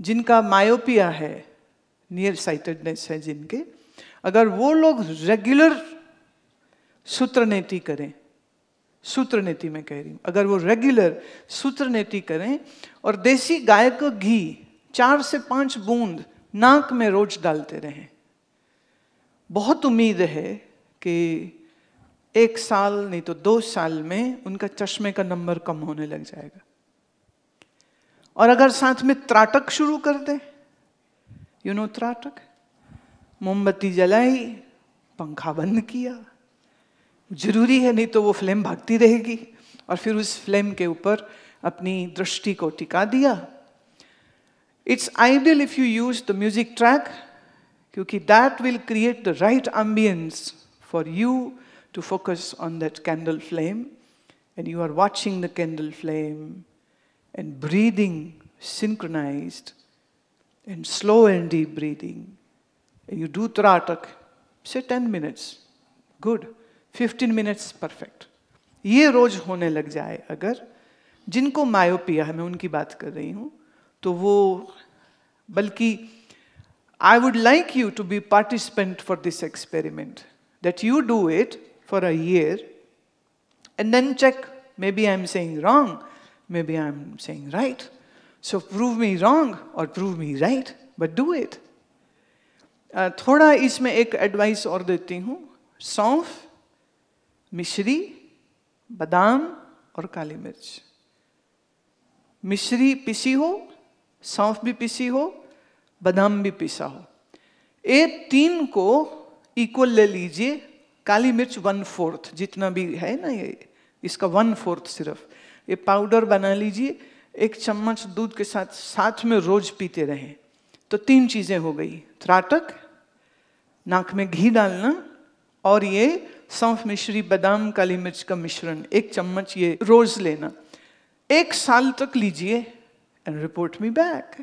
जिनका मायोपिया है near sightedness है जिनके अगर वो लोग रेगुलर सूत्र नीति करें सूत्र नीति में कह रही हूँ अगर वो रेगुलर सूत्र नीति करें और देसी गाय का घी चार से पांच बूंद नाक में रोज डालते रहें बहुत उम्मीद है कि एक साल नहीं तो दो साल में उनका चश्मे का नंबर कम होने लग जाएगा और अगर साथ में त्राटक शुरू कर दे यू नो त्राटक मोमबत्ती जलाई पंखा बंद किया जरूरी है नहीं तो वो फ्लेम भागती रहेगी और फिर उस फ्लेम के ऊपर अपनी दृष्टि को टिका दिया it's ideal if you use the music track क्योंकि that will create the right ambience for you to focus on that candle flame and you are watching the candle flame and breathing synchronized and slow and deep breathing. And you do Tratak, say 10 minutes, good. 15 minutes, perfect. ये रोज होने लग जाए अगर जिनको myopia है मैं उनकी बात कर रही हूँ तो वो बल्कि I would like you to be participant for this experiment that you do it for a year and then check maybe I am saying wrong Maybe I'm saying right. So prove me wrong or prove me right, but do it. Uh, थोड़ा इसमें एक advice और देती हूँ सौंफ मिश्री बादाम और काली मिर्च मिश्री पिसी हो सौंफ भी पिसी हो बादाम भी पिसा हो ये तीन को इक्वल ले लीजिए काली मिर्च वन फोर्थ जितना भी है ना ये इसका वन फोर्थ सिर्फ ये पाउडर बना लीजिए एक चम्मच दूध के साथ साथ में रोज पीते रहें तो तीन चीज़ें हो गई त्राटक नाक में घी डालना और ये सौंफ मिश्री बादाम काली मिर्च का मिश्रण एक चम्मच ये रोज लेना एक साल तक लीजिए and report me back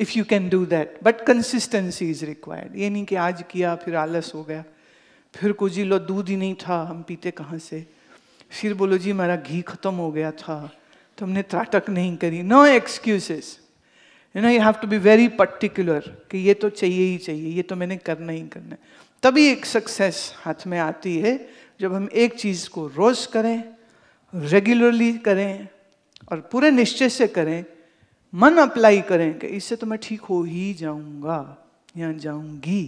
if you can do that but consistency is required ये नहीं कि आज किया फिर आलस हो गया फिर कुछ लो दूध ही नहीं था हम पीते कहाँ से फिर बोलो जी हमारा घी खत्म हो गया था तो त्राटक नहीं करी no excuses you know you have to be very particular कि ये तो चाहिए ही चाहिए ये तो मैंने करना ही करना है तभी एक सक्सेस हाथ में आती है जब हम एक चीज़ को रोज़ करें रेगुलरली करें और पूरे निश्चय से करें मन अप्लाई करें कि इससे तो मैं ठीक हो ही जाऊंगा या जाऊंगी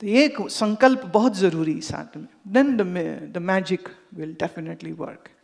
तो एक संकल्प बहुत जरूरी साथ में then the magic will definitely work